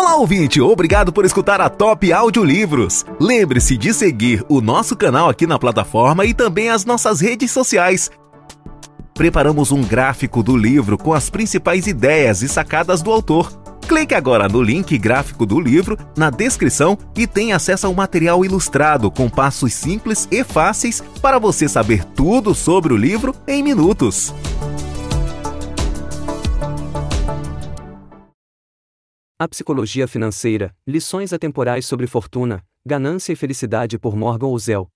Olá, ouvinte! Obrigado por escutar a Top Audiolivros. Lembre-se de seguir o nosso canal aqui na plataforma e também as nossas redes sociais. Preparamos um gráfico do livro com as principais ideias e sacadas do autor. Clique agora no link gráfico do livro na descrição e tenha acesso ao material ilustrado com passos simples e fáceis para você saber tudo sobre o livro em minutos. A Psicologia Financeira, Lições Atemporais sobre Fortuna, Ganância e Felicidade por Morgan Housel.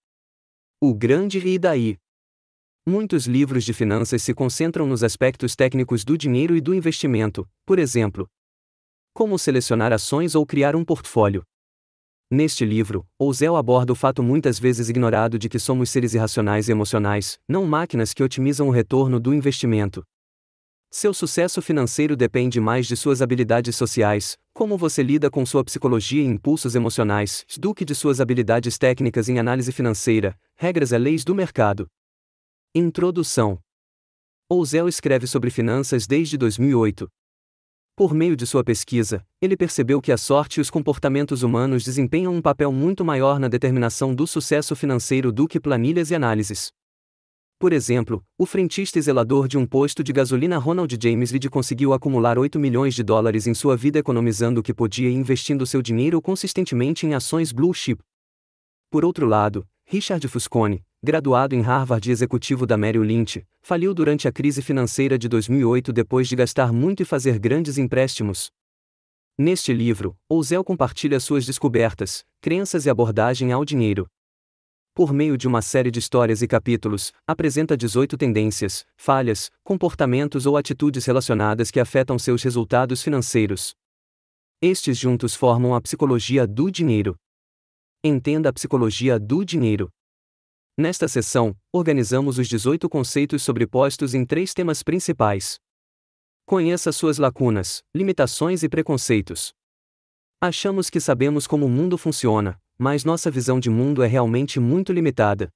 O Grande E Daí. Muitos livros de finanças se concentram nos aspectos técnicos do dinheiro e do investimento, por exemplo, como selecionar ações ou criar um portfólio. Neste livro, Ozel aborda o fato muitas vezes ignorado de que somos seres irracionais e emocionais, não máquinas que otimizam o retorno do investimento. Seu sucesso financeiro depende mais de suas habilidades sociais, como você lida com sua psicologia e impulsos emocionais, do que de suas habilidades técnicas em análise financeira, regras e leis do mercado. Introdução. Ouzel escreve sobre finanças desde 2008. Por meio de sua pesquisa, ele percebeu que a sorte e os comportamentos humanos desempenham um papel muito maior na determinação do sucesso financeiro do que planilhas e análises. Por exemplo, o frentista e zelador de um posto de gasolina Ronald James Reed conseguiu acumular 8 milhões de dólares em sua vida economizando o que podia e investindo seu dinheiro consistentemente em ações blue chip. Por outro lado, Richard Fuscone, graduado em Harvard e executivo da Merrill Lynch, faliu durante a crise financeira de 2008 depois de gastar muito e fazer grandes empréstimos. Neste livro, Ozel compartilha suas descobertas, crenças e abordagem ao dinheiro por meio de uma série de histórias e capítulos, apresenta 18 tendências, falhas, comportamentos ou atitudes relacionadas que afetam seus resultados financeiros. Estes juntos formam a psicologia do dinheiro. Entenda a psicologia do dinheiro. Nesta sessão, organizamos os 18 conceitos sobrepostos em três temas principais. Conheça suas lacunas, limitações e preconceitos. Achamos que sabemos como o mundo funciona, mas nossa visão de mundo é realmente muito limitada.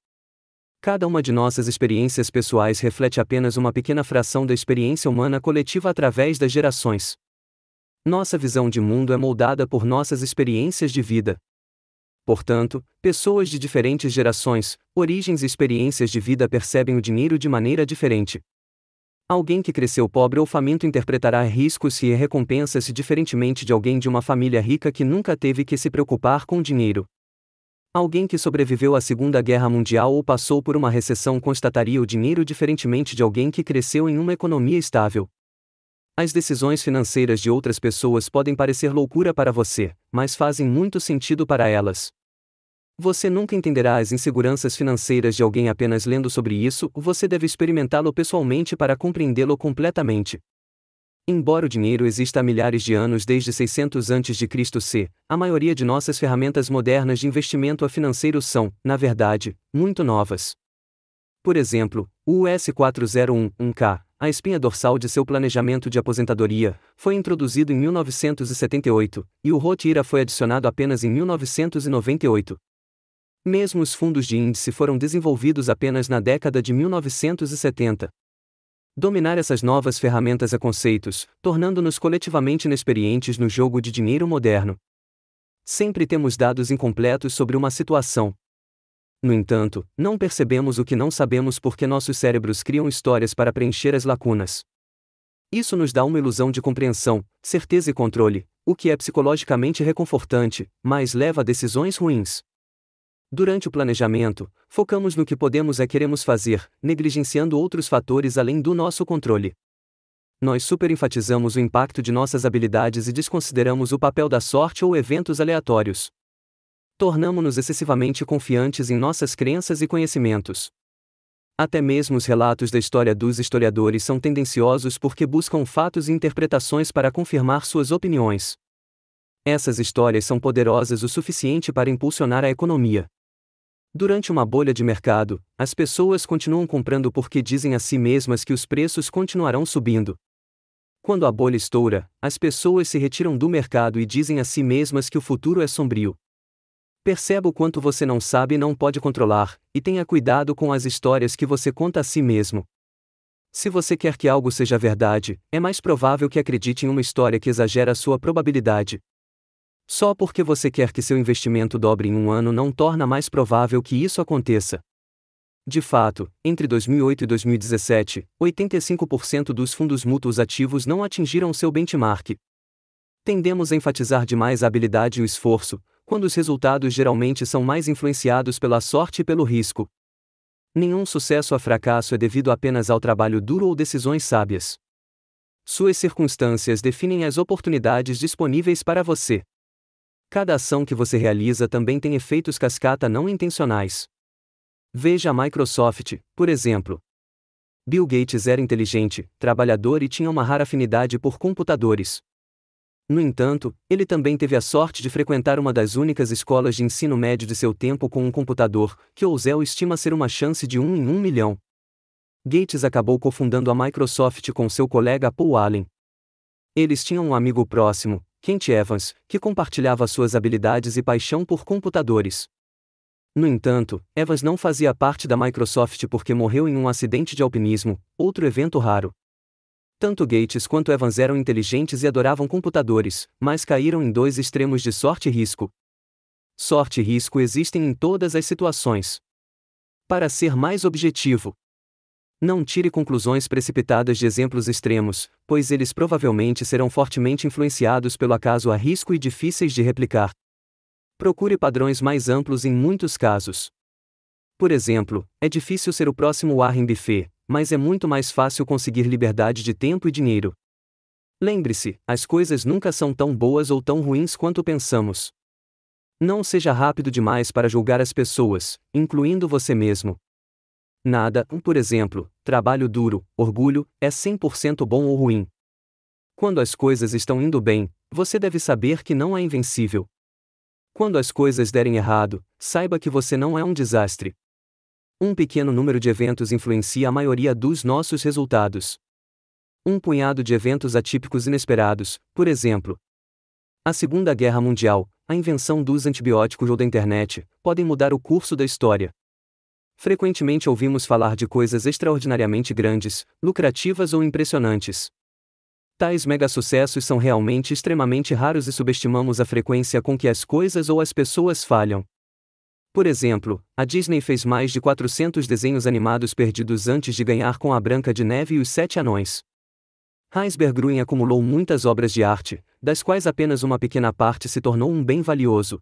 Cada uma de nossas experiências pessoais reflete apenas uma pequena fração da experiência humana coletiva através das gerações. Nossa visão de mundo é moldada por nossas experiências de vida. Portanto, pessoas de diferentes gerações, origens e experiências de vida percebem o dinheiro de maneira diferente. Alguém que cresceu pobre ou faminto interpretará riscos e recompensas diferentemente de alguém de uma família rica que nunca teve que se preocupar com dinheiro. Alguém que sobreviveu à Segunda Guerra Mundial ou passou por uma recessão constataria o dinheiro diferentemente de alguém que cresceu em uma economia estável. As decisões financeiras de outras pessoas podem parecer loucura para você, mas fazem muito sentido para elas. Você nunca entenderá as inseguranças financeiras de alguém apenas lendo sobre isso, você deve experimentá-lo pessoalmente para compreendê-lo completamente. Embora o dinheiro exista há milhares de anos desde 600 a.C., a maioria de nossas ferramentas modernas de investimento a financeiro são, na verdade, muito novas. Por exemplo, o US 4011K, a espinha dorsal de seu planejamento de aposentadoria, foi introduzido em 1978, e o Rotira foi adicionado apenas em 1998. Mesmo os fundos de índice foram desenvolvidos apenas na década de 1970. Dominar essas novas ferramentas a conceitos, tornando-nos coletivamente inexperientes no jogo de dinheiro moderno. Sempre temos dados incompletos sobre uma situação. No entanto, não percebemos o que não sabemos porque nossos cérebros criam histórias para preencher as lacunas. Isso nos dá uma ilusão de compreensão, certeza e controle, o que é psicologicamente reconfortante, mas leva a decisões ruins. Durante o planejamento, focamos no que podemos e queremos fazer, negligenciando outros fatores além do nosso controle. Nós superenfatizamos o impacto de nossas habilidades e desconsideramos o papel da sorte ou eventos aleatórios. Tornamos-nos excessivamente confiantes em nossas crenças e conhecimentos. Até mesmo os relatos da história dos historiadores são tendenciosos porque buscam fatos e interpretações para confirmar suas opiniões. Essas histórias são poderosas o suficiente para impulsionar a economia, Durante uma bolha de mercado, as pessoas continuam comprando porque dizem a si mesmas que os preços continuarão subindo. Quando a bolha estoura, as pessoas se retiram do mercado e dizem a si mesmas que o futuro é sombrio. Perceba o quanto você não sabe e não pode controlar, e tenha cuidado com as histórias que você conta a si mesmo. Se você quer que algo seja verdade, é mais provável que acredite em uma história que exagera a sua probabilidade. Só porque você quer que seu investimento dobre em um ano não torna mais provável que isso aconteça. De fato, entre 2008 e 2017, 85% dos fundos mútuos ativos não atingiram seu benchmark. Tendemos a enfatizar demais a habilidade e o esforço, quando os resultados geralmente são mais influenciados pela sorte e pelo risco. Nenhum sucesso ou fracasso é devido apenas ao trabalho duro ou decisões sábias. Suas circunstâncias definem as oportunidades disponíveis para você. Cada ação que você realiza também tem efeitos cascata não intencionais. Veja a Microsoft, por exemplo. Bill Gates era inteligente, trabalhador e tinha uma rara afinidade por computadores. No entanto, ele também teve a sorte de frequentar uma das únicas escolas de ensino médio de seu tempo com um computador, que Ousel estima ser uma chance de um em um milhão. Gates acabou cofundando a Microsoft com seu colega Paul Allen. Eles tinham um amigo próximo, Kent Evans, que compartilhava suas habilidades e paixão por computadores. No entanto, Evans não fazia parte da Microsoft porque morreu em um acidente de alpinismo, outro evento raro. Tanto Gates quanto Evans eram inteligentes e adoravam computadores, mas caíram em dois extremos de sorte e risco. Sorte e risco existem em todas as situações. Para ser mais objetivo, não tire conclusões precipitadas de exemplos extremos, pois eles provavelmente serão fortemente influenciados pelo acaso a risco e difíceis de replicar. Procure padrões mais amplos em muitos casos. Por exemplo, é difícil ser o próximo Warren Buffet, mas é muito mais fácil conseguir liberdade de tempo e dinheiro. Lembre-se, as coisas nunca são tão boas ou tão ruins quanto pensamos. Não seja rápido demais para julgar as pessoas, incluindo você mesmo, Nada, por exemplo, trabalho duro, orgulho, é 100% bom ou ruim. Quando as coisas estão indo bem, você deve saber que não é invencível. Quando as coisas derem errado, saiba que você não é um desastre. Um pequeno número de eventos influencia a maioria dos nossos resultados. Um punhado de eventos atípicos inesperados, por exemplo, a Segunda Guerra Mundial, a invenção dos antibióticos ou da internet, podem mudar o curso da história. Frequentemente ouvimos falar de coisas extraordinariamente grandes, lucrativas ou impressionantes. Tais mega sucessos são realmente extremamente raros e subestimamos a frequência com que as coisas ou as pessoas falham. Por exemplo, a Disney fez mais de 400 desenhos animados perdidos antes de ganhar com A Branca de Neve e os Sete Anões. Heisberg Gruen acumulou muitas obras de arte, das quais apenas uma pequena parte se tornou um bem valioso,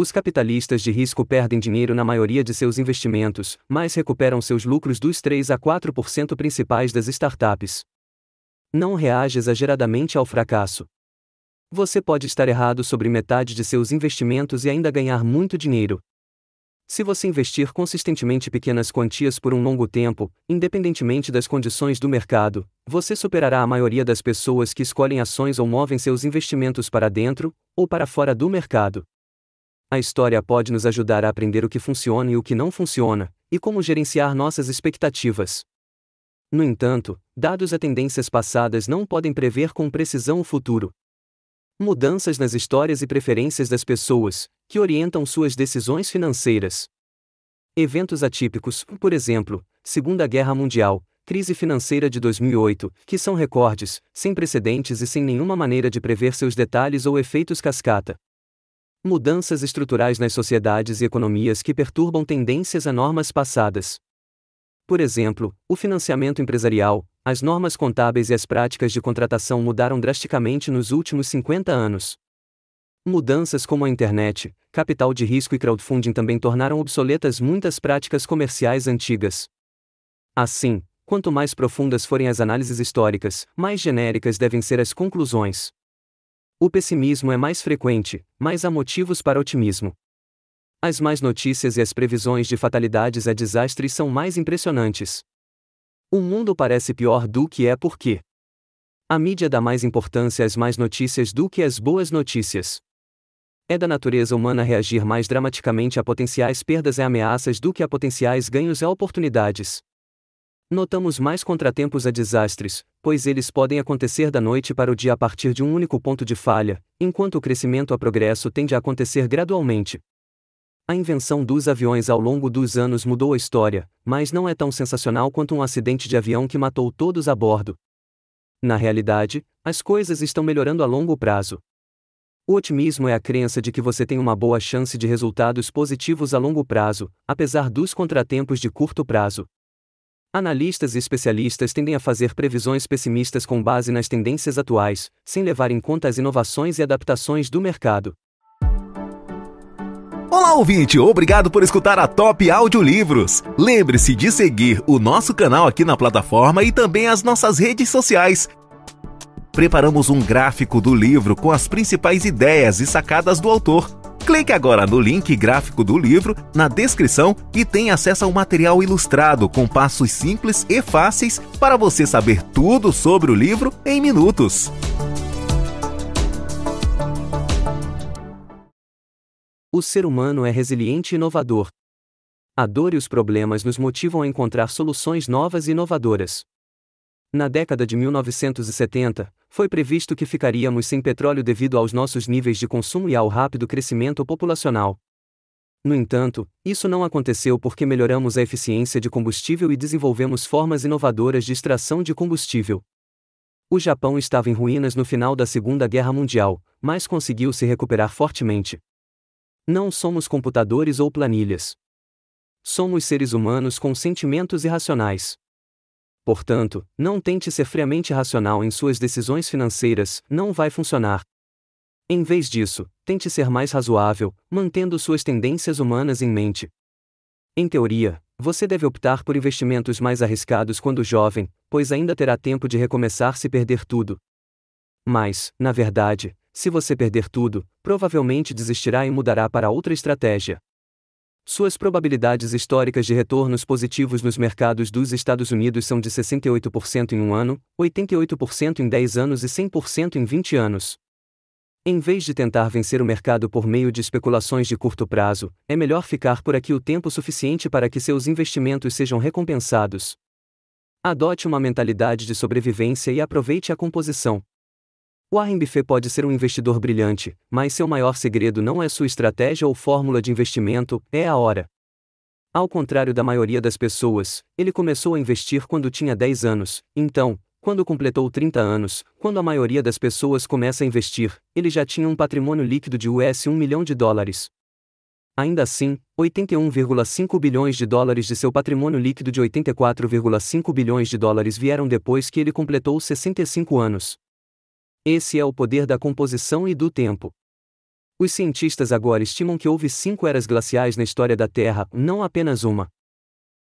os capitalistas de risco perdem dinheiro na maioria de seus investimentos, mas recuperam seus lucros dos 3 a 4% principais das startups. Não reage exageradamente ao fracasso. Você pode estar errado sobre metade de seus investimentos e ainda ganhar muito dinheiro. Se você investir consistentemente pequenas quantias por um longo tempo, independentemente das condições do mercado, você superará a maioria das pessoas que escolhem ações ou movem seus investimentos para dentro ou para fora do mercado. A história pode nos ajudar a aprender o que funciona e o que não funciona, e como gerenciar nossas expectativas. No entanto, dados a tendências passadas não podem prever com precisão o futuro. Mudanças nas histórias e preferências das pessoas, que orientam suas decisões financeiras. Eventos atípicos, por exemplo, Segunda Guerra Mundial, crise financeira de 2008, que são recordes, sem precedentes e sem nenhuma maneira de prever seus detalhes ou efeitos cascata. Mudanças estruturais nas sociedades e economias que perturbam tendências a normas passadas. Por exemplo, o financiamento empresarial, as normas contábeis e as práticas de contratação mudaram drasticamente nos últimos 50 anos. Mudanças como a internet, capital de risco e crowdfunding também tornaram obsoletas muitas práticas comerciais antigas. Assim, quanto mais profundas forem as análises históricas, mais genéricas devem ser as conclusões. O pessimismo é mais frequente, mas há motivos para otimismo. As más notícias e as previsões de fatalidades a desastres são mais impressionantes. O mundo parece pior do que é porque a mídia dá mais importância às más notícias do que às boas notícias. É da natureza humana reagir mais dramaticamente a potenciais perdas e ameaças do que a potenciais ganhos e oportunidades. Notamos mais contratempos a desastres, pois eles podem acontecer da noite para o dia a partir de um único ponto de falha, enquanto o crescimento a progresso tende a acontecer gradualmente. A invenção dos aviões ao longo dos anos mudou a história, mas não é tão sensacional quanto um acidente de avião que matou todos a bordo. Na realidade, as coisas estão melhorando a longo prazo. O otimismo é a crença de que você tem uma boa chance de resultados positivos a longo prazo, apesar dos contratempos de curto prazo. Analistas e especialistas tendem a fazer previsões pessimistas com base nas tendências atuais, sem levar em conta as inovações e adaptações do mercado. Olá, ouvinte! Obrigado por escutar a Top Audiolivros. Lembre-se de seguir o nosso canal aqui na plataforma e também as nossas redes sociais. Preparamos um gráfico do livro com as principais ideias e sacadas do autor Clique agora no link gráfico do livro na descrição e tenha acesso ao material ilustrado com passos simples e fáceis para você saber tudo sobre o livro em minutos. O ser humano é resiliente e inovador. A dor e os problemas nos motivam a encontrar soluções novas e inovadoras. Na década de 1970, foi previsto que ficaríamos sem petróleo devido aos nossos níveis de consumo e ao rápido crescimento populacional. No entanto, isso não aconteceu porque melhoramos a eficiência de combustível e desenvolvemos formas inovadoras de extração de combustível. O Japão estava em ruínas no final da Segunda Guerra Mundial, mas conseguiu se recuperar fortemente. Não somos computadores ou planilhas. Somos seres humanos com sentimentos irracionais. Portanto, não tente ser friamente racional em suas decisões financeiras, não vai funcionar. Em vez disso, tente ser mais razoável, mantendo suas tendências humanas em mente. Em teoria, você deve optar por investimentos mais arriscados quando jovem, pois ainda terá tempo de recomeçar se perder tudo. Mas, na verdade, se você perder tudo, provavelmente desistirá e mudará para outra estratégia. Suas probabilidades históricas de retornos positivos nos mercados dos Estados Unidos são de 68% em um ano, 88% em 10 anos e 100% em 20 anos. Em vez de tentar vencer o mercado por meio de especulações de curto prazo, é melhor ficar por aqui o tempo suficiente para que seus investimentos sejam recompensados. Adote uma mentalidade de sobrevivência e aproveite a composição. Warren Buffett pode ser um investidor brilhante, mas seu maior segredo não é sua estratégia ou fórmula de investimento, é a hora. Ao contrário da maioria das pessoas, ele começou a investir quando tinha 10 anos, então, quando completou 30 anos, quando a maioria das pessoas começa a investir, ele já tinha um patrimônio líquido de US 1 milhão de dólares. Ainda assim, 81,5 bilhões de dólares de seu patrimônio líquido de 84,5 bilhões de dólares vieram depois que ele completou 65 anos. Esse é o poder da composição e do tempo. Os cientistas agora estimam que houve cinco eras glaciais na história da Terra, não apenas uma.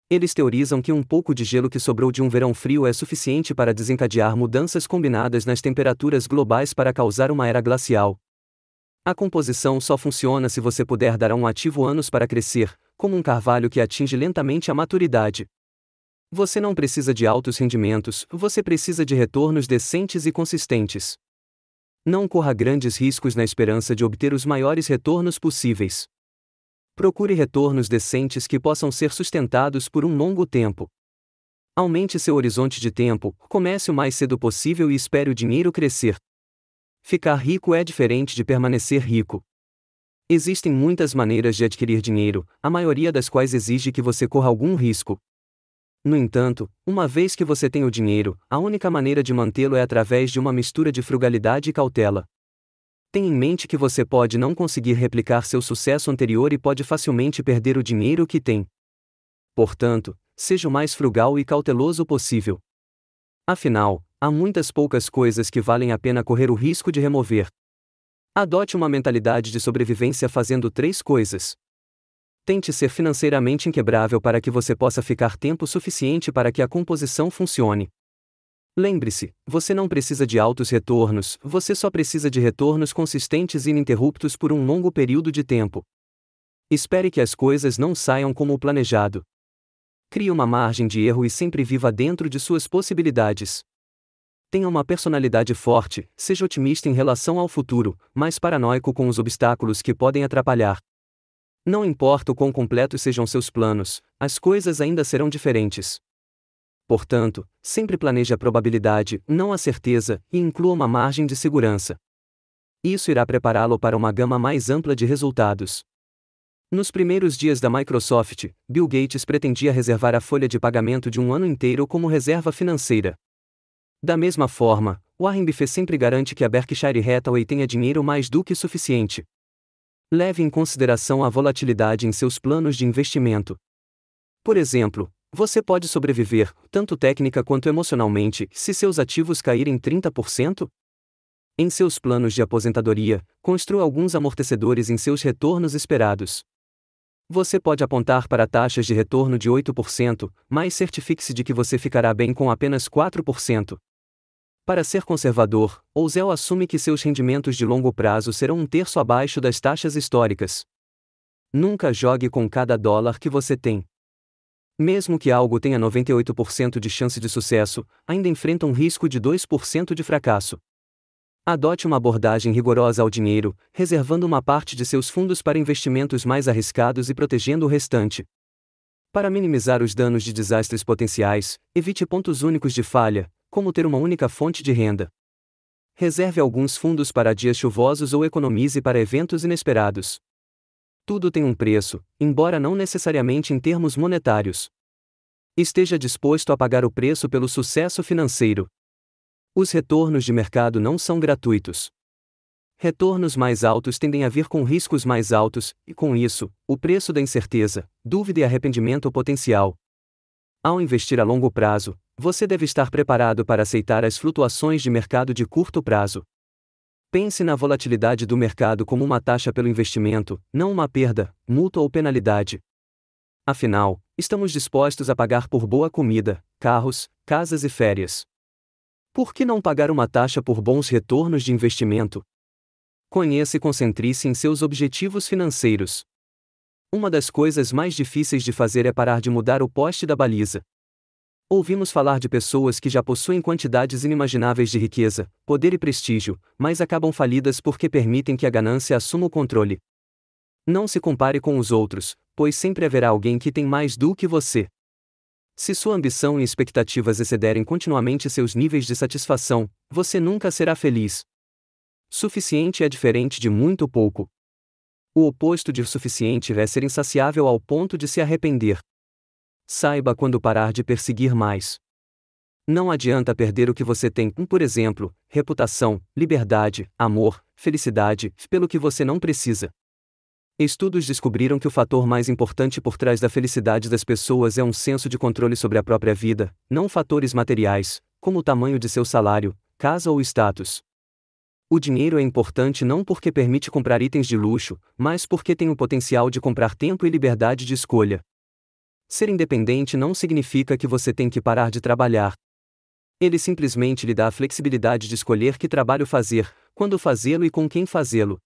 Eles teorizam que um pouco de gelo que sobrou de um verão frio é suficiente para desencadear mudanças combinadas nas temperaturas globais para causar uma era glacial. A composição só funciona se você puder dar a um ativo anos para crescer, como um carvalho que atinge lentamente a maturidade. Você não precisa de altos rendimentos, você precisa de retornos decentes e consistentes. Não corra grandes riscos na esperança de obter os maiores retornos possíveis. Procure retornos decentes que possam ser sustentados por um longo tempo. Aumente seu horizonte de tempo, comece o mais cedo possível e espere o dinheiro crescer. Ficar rico é diferente de permanecer rico. Existem muitas maneiras de adquirir dinheiro, a maioria das quais exige que você corra algum risco. No entanto, uma vez que você tem o dinheiro, a única maneira de mantê-lo é através de uma mistura de frugalidade e cautela. Tenha em mente que você pode não conseguir replicar seu sucesso anterior e pode facilmente perder o dinheiro que tem. Portanto, seja o mais frugal e cauteloso possível. Afinal, há muitas poucas coisas que valem a pena correr o risco de remover. Adote uma mentalidade de sobrevivência fazendo três coisas. Tente ser financeiramente inquebrável para que você possa ficar tempo suficiente para que a composição funcione. Lembre-se, você não precisa de altos retornos, você só precisa de retornos consistentes e ininterruptos por um longo período de tempo. Espere que as coisas não saiam como planejado. Crie uma margem de erro e sempre viva dentro de suas possibilidades. Tenha uma personalidade forte, seja otimista em relação ao futuro, mas paranoico com os obstáculos que podem atrapalhar. Não importa o quão completos sejam seus planos, as coisas ainda serão diferentes. Portanto, sempre planeje a probabilidade, não a certeza, e inclua uma margem de segurança. Isso irá prepará-lo para uma gama mais ampla de resultados. Nos primeiros dias da Microsoft, Bill Gates pretendia reservar a folha de pagamento de um ano inteiro como reserva financeira. Da mesma forma, Warren Buffett sempre garante que a Berkshire Hathaway tenha dinheiro mais do que suficiente leve em consideração a volatilidade em seus planos de investimento. Por exemplo, você pode sobreviver, tanto técnica quanto emocionalmente, se seus ativos caírem 30%? Em seus planos de aposentadoria, construa alguns amortecedores em seus retornos esperados. Você pode apontar para taxas de retorno de 8%, mas certifique-se de que você ficará bem com apenas 4%. Para ser conservador, Ouzel assume que seus rendimentos de longo prazo serão um terço abaixo das taxas históricas. Nunca jogue com cada dólar que você tem. Mesmo que algo tenha 98% de chance de sucesso, ainda enfrenta um risco de 2% de fracasso. Adote uma abordagem rigorosa ao dinheiro, reservando uma parte de seus fundos para investimentos mais arriscados e protegendo o restante. Para minimizar os danos de desastres potenciais, evite pontos únicos de falha, como ter uma única fonte de renda? Reserve alguns fundos para dias chuvosos ou economize para eventos inesperados. Tudo tem um preço, embora não necessariamente em termos monetários. Esteja disposto a pagar o preço pelo sucesso financeiro. Os retornos de mercado não são gratuitos. Retornos mais altos tendem a vir com riscos mais altos, e com isso, o preço da incerteza, dúvida e arrependimento potencial, ao investir a longo prazo, você deve estar preparado para aceitar as flutuações de mercado de curto prazo. Pense na volatilidade do mercado como uma taxa pelo investimento, não uma perda, multa ou penalidade. Afinal, estamos dispostos a pagar por boa comida, carros, casas e férias. Por que não pagar uma taxa por bons retornos de investimento? Conheça e concentre-se em seus objetivos financeiros. Uma das coisas mais difíceis de fazer é parar de mudar o poste da baliza. Ouvimos falar de pessoas que já possuem quantidades inimagináveis de riqueza, poder e prestígio, mas acabam falidas porque permitem que a ganância assuma o controle. Não se compare com os outros, pois sempre haverá alguém que tem mais do que você. Se sua ambição e expectativas excederem continuamente seus níveis de satisfação, você nunca será feliz. Suficiente é diferente de muito pouco. O oposto de suficiente é ser insaciável ao ponto de se arrepender. Saiba quando parar de perseguir mais. Não adianta perder o que você tem, por exemplo, reputação, liberdade, amor, felicidade, pelo que você não precisa. Estudos descobriram que o fator mais importante por trás da felicidade das pessoas é um senso de controle sobre a própria vida, não fatores materiais, como o tamanho de seu salário, casa ou status. O dinheiro é importante não porque permite comprar itens de luxo, mas porque tem o potencial de comprar tempo e liberdade de escolha. Ser independente não significa que você tem que parar de trabalhar. Ele simplesmente lhe dá a flexibilidade de escolher que trabalho fazer, quando fazê-lo e com quem fazê-lo.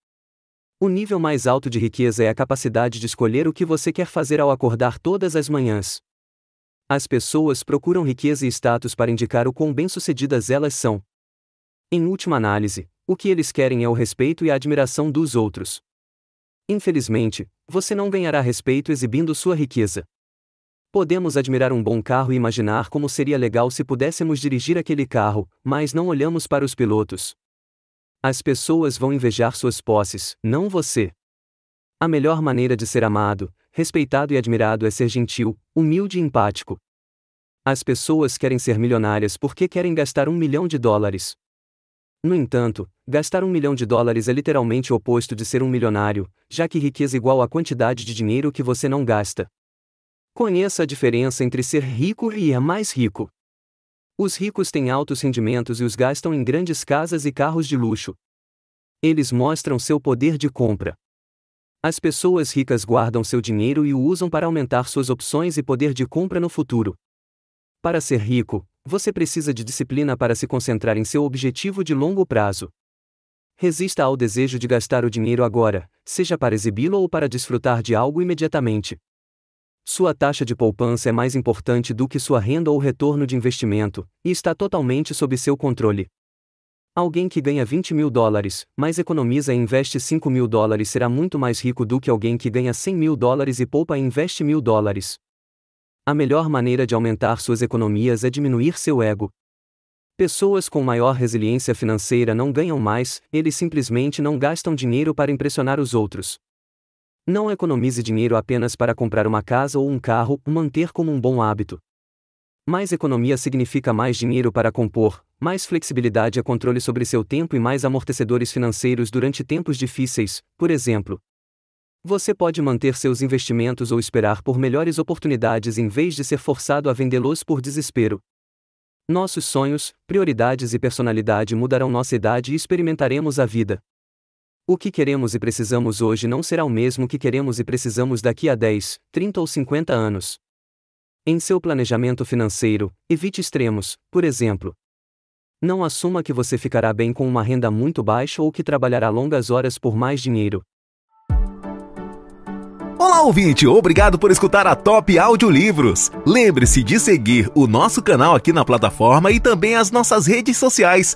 O nível mais alto de riqueza é a capacidade de escolher o que você quer fazer ao acordar todas as manhãs. As pessoas procuram riqueza e status para indicar o quão bem-sucedidas elas são. Em última análise, o que eles querem é o respeito e a admiração dos outros. Infelizmente, você não ganhará respeito exibindo sua riqueza. Podemos admirar um bom carro e imaginar como seria legal se pudéssemos dirigir aquele carro, mas não olhamos para os pilotos. As pessoas vão invejar suas posses, não você. A melhor maneira de ser amado, respeitado e admirado é ser gentil, humilde e empático. As pessoas querem ser milionárias porque querem gastar um milhão de dólares. No entanto, gastar um milhão de dólares é literalmente o oposto de ser um milionário, já que riqueza é igual à quantidade de dinheiro que você não gasta. Conheça a diferença entre ser rico e é mais rico. Os ricos têm altos rendimentos e os gastam em grandes casas e carros de luxo. Eles mostram seu poder de compra. As pessoas ricas guardam seu dinheiro e o usam para aumentar suas opções e poder de compra no futuro. Para ser rico, você precisa de disciplina para se concentrar em seu objetivo de longo prazo. Resista ao desejo de gastar o dinheiro agora, seja para exibi-lo ou para desfrutar de algo imediatamente. Sua taxa de poupança é mais importante do que sua renda ou retorno de investimento, e está totalmente sob seu controle. Alguém que ganha 20 mil dólares, mas economiza e investe 5 mil dólares será muito mais rico do que alguém que ganha 100 mil dólares e poupa e investe mil dólares a melhor maneira de aumentar suas economias é diminuir seu ego. Pessoas com maior resiliência financeira não ganham mais, eles simplesmente não gastam dinheiro para impressionar os outros. Não economize dinheiro apenas para comprar uma casa ou um carro, manter como um bom hábito. Mais economia significa mais dinheiro para compor, mais flexibilidade e controle sobre seu tempo e mais amortecedores financeiros durante tempos difíceis, por exemplo, você pode manter seus investimentos ou esperar por melhores oportunidades em vez de ser forçado a vendê-los por desespero. Nossos sonhos, prioridades e personalidade mudarão nossa idade e experimentaremos a vida. O que queremos e precisamos hoje não será o mesmo que queremos e precisamos daqui a 10, 30 ou 50 anos. Em seu planejamento financeiro, evite extremos, por exemplo. Não assuma que você ficará bem com uma renda muito baixa ou que trabalhará longas horas por mais dinheiro. Olá, ouvinte! Obrigado por escutar a Top Audiolivros. Lembre-se de seguir o nosso canal aqui na plataforma e também as nossas redes sociais.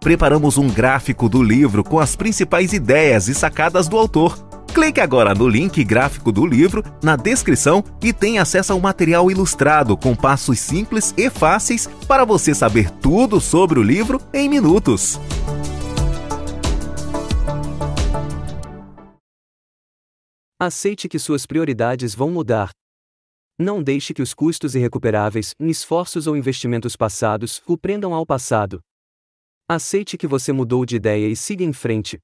Preparamos um gráfico do livro com as principais ideias e sacadas do autor. Clique agora no link gráfico do livro na descrição e tenha acesso ao material ilustrado com passos simples e fáceis para você saber tudo sobre o livro em minutos. Aceite que suas prioridades vão mudar. Não deixe que os custos irrecuperáveis, esforços ou investimentos passados o prendam ao passado. Aceite que você mudou de ideia e siga em frente.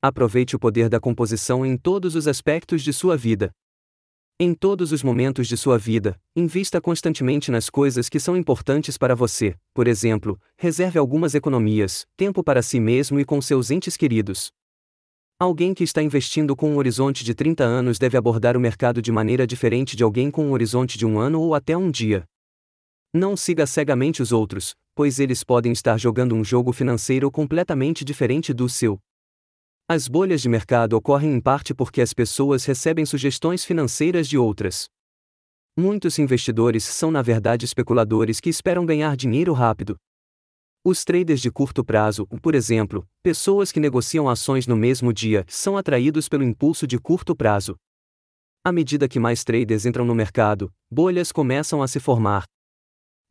Aproveite o poder da composição em todos os aspectos de sua vida. Em todos os momentos de sua vida, invista constantemente nas coisas que são importantes para você, por exemplo, reserve algumas economias, tempo para si mesmo e com seus entes queridos. Alguém que está investindo com um horizonte de 30 anos deve abordar o mercado de maneira diferente de alguém com um horizonte de um ano ou até um dia. Não siga cegamente os outros, pois eles podem estar jogando um jogo financeiro completamente diferente do seu. As bolhas de mercado ocorrem em parte porque as pessoas recebem sugestões financeiras de outras. Muitos investidores são, na verdade, especuladores que esperam ganhar dinheiro rápido. Os traders de curto prazo, por exemplo, pessoas que negociam ações no mesmo dia, são atraídos pelo impulso de curto prazo. À medida que mais traders entram no mercado, bolhas começam a se formar.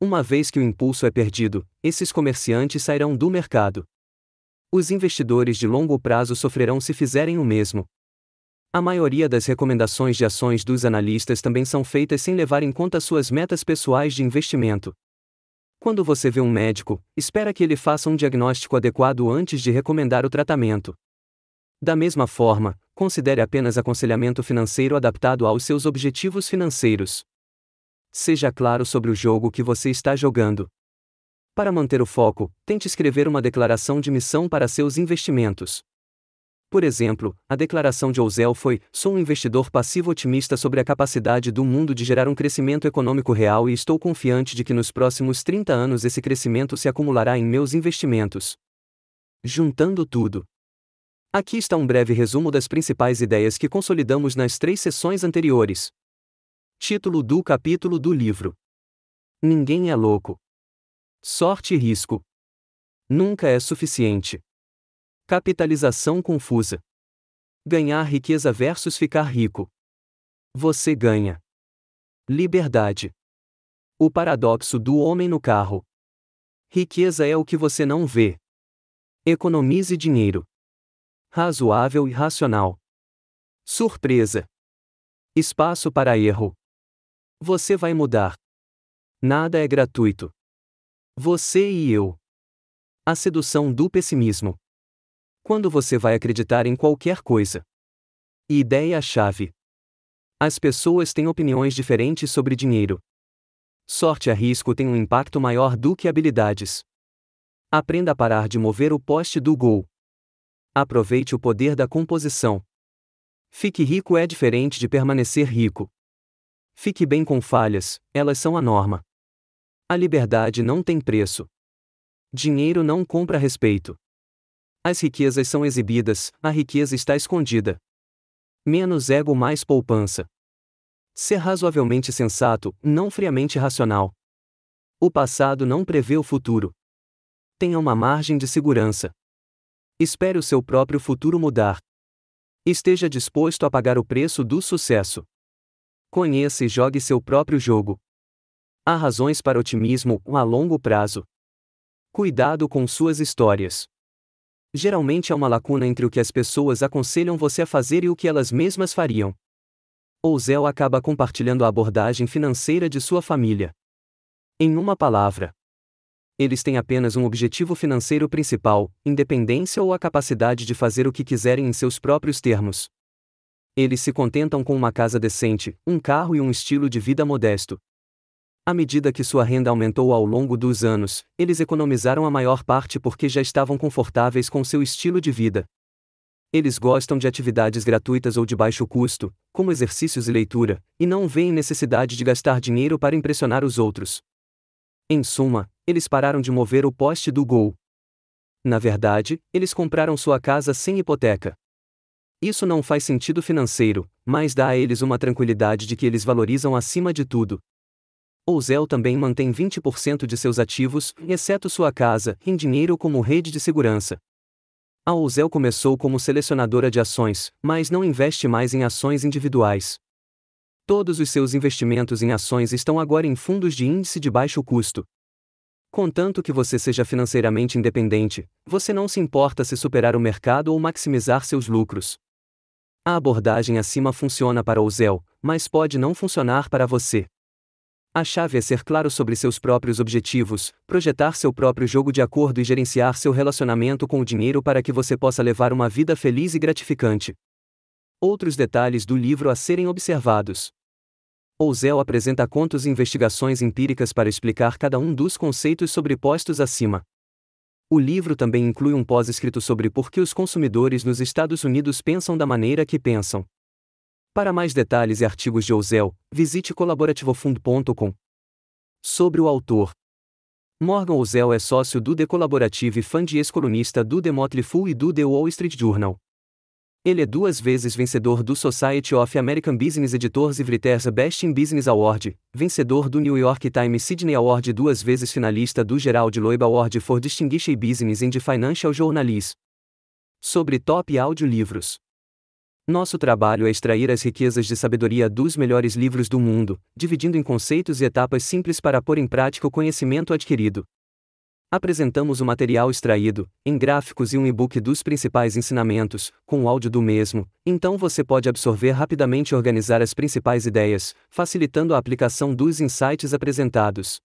Uma vez que o impulso é perdido, esses comerciantes sairão do mercado. Os investidores de longo prazo sofrerão se fizerem o mesmo. A maioria das recomendações de ações dos analistas também são feitas sem levar em conta suas metas pessoais de investimento. Quando você vê um médico, espera que ele faça um diagnóstico adequado antes de recomendar o tratamento. Da mesma forma, considere apenas aconselhamento financeiro adaptado aos seus objetivos financeiros. Seja claro sobre o jogo que você está jogando. Para manter o foco, tente escrever uma declaração de missão para seus investimentos. Por exemplo, a declaração de Ousel foi: Sou um investidor passivo otimista sobre a capacidade do mundo de gerar um crescimento econômico real e estou confiante de que nos próximos 30 anos esse crescimento se acumulará em meus investimentos. Juntando tudo. Aqui está um breve resumo das principais ideias que consolidamos nas três sessões anteriores. Título do capítulo do livro: Ninguém é louco. Sorte e risco. Nunca é suficiente. Capitalização confusa. Ganhar riqueza versus ficar rico. Você ganha liberdade. O paradoxo do homem no carro. Riqueza é o que você não vê. Economize dinheiro. Razoável e racional. Surpresa. Espaço para erro. Você vai mudar. Nada é gratuito. Você e eu. A sedução do pessimismo quando você vai acreditar em qualquer coisa. ideia-chave: As pessoas têm opiniões diferentes sobre dinheiro. Sorte a risco tem um impacto maior do que habilidades. Aprenda a parar de mover o poste do gol. Aproveite o poder da composição. Fique rico é diferente de permanecer rico. Fique bem com falhas, elas são a norma. A liberdade não tem preço. Dinheiro não compra respeito. As riquezas são exibidas, a riqueza está escondida. Menos ego, mais poupança. Ser razoavelmente sensato, não friamente racional. O passado não prevê o futuro. Tenha uma margem de segurança. Espere o seu próprio futuro mudar. Esteja disposto a pagar o preço do sucesso. Conheça e jogue seu próprio jogo. Há razões para otimismo a longo prazo. Cuidado com suas histórias. Geralmente há uma lacuna entre o que as pessoas aconselham você a fazer e o que elas mesmas fariam. Ou Zéu acaba compartilhando a abordagem financeira de sua família. Em uma palavra, eles têm apenas um objetivo financeiro principal, independência ou a capacidade de fazer o que quiserem em seus próprios termos. Eles se contentam com uma casa decente, um carro e um estilo de vida modesto, à medida que sua renda aumentou ao longo dos anos, eles economizaram a maior parte porque já estavam confortáveis com seu estilo de vida. Eles gostam de atividades gratuitas ou de baixo custo, como exercícios e leitura, e não veem necessidade de gastar dinheiro para impressionar os outros. Em suma, eles pararam de mover o poste do gol. Na verdade, eles compraram sua casa sem hipoteca. Isso não faz sentido financeiro, mas dá a eles uma tranquilidade de que eles valorizam acima de tudo. Ouzel também mantém 20% de seus ativos, exceto sua casa, em dinheiro como rede de segurança. A Ouzel começou como selecionadora de ações, mas não investe mais em ações individuais. Todos os seus investimentos em ações estão agora em fundos de índice de baixo custo. Contanto que você seja financeiramente independente, você não se importa se superar o mercado ou maximizar seus lucros. A abordagem acima funciona para Ouzel, mas pode não funcionar para você. A chave é ser claro sobre seus próprios objetivos, projetar seu próprio jogo de acordo e gerenciar seu relacionamento com o dinheiro para que você possa levar uma vida feliz e gratificante. Outros detalhes do livro a serem observados. Ouzel apresenta contos e investigações empíricas para explicar cada um dos conceitos sobrepostos acima. O livro também inclui um pós-escrito sobre por que os consumidores nos Estados Unidos pensam da maneira que pensam. Para mais detalhes e artigos de Ozel, visite colaborativofund.com. Sobre o autor. Morgan Ozel é sócio do The Collaborative e fã de ex-colunista do The Motley Fool e do The Wall Street Journal. Ele é duas vezes vencedor do Society of American Business Editors e Readers Best in Business Award, vencedor do New York Times Sydney Award e duas vezes finalista do Gerald Loeb Award for Distinguished Business and Financial Journalism. Sobre Top Audiolivros. Nosso trabalho é extrair as riquezas de sabedoria dos melhores livros do mundo, dividindo em conceitos e etapas simples para pôr em prática o conhecimento adquirido. Apresentamos o material extraído, em gráficos e um e-book dos principais ensinamentos, com o áudio do mesmo, então você pode absorver rapidamente e organizar as principais ideias, facilitando a aplicação dos insights apresentados.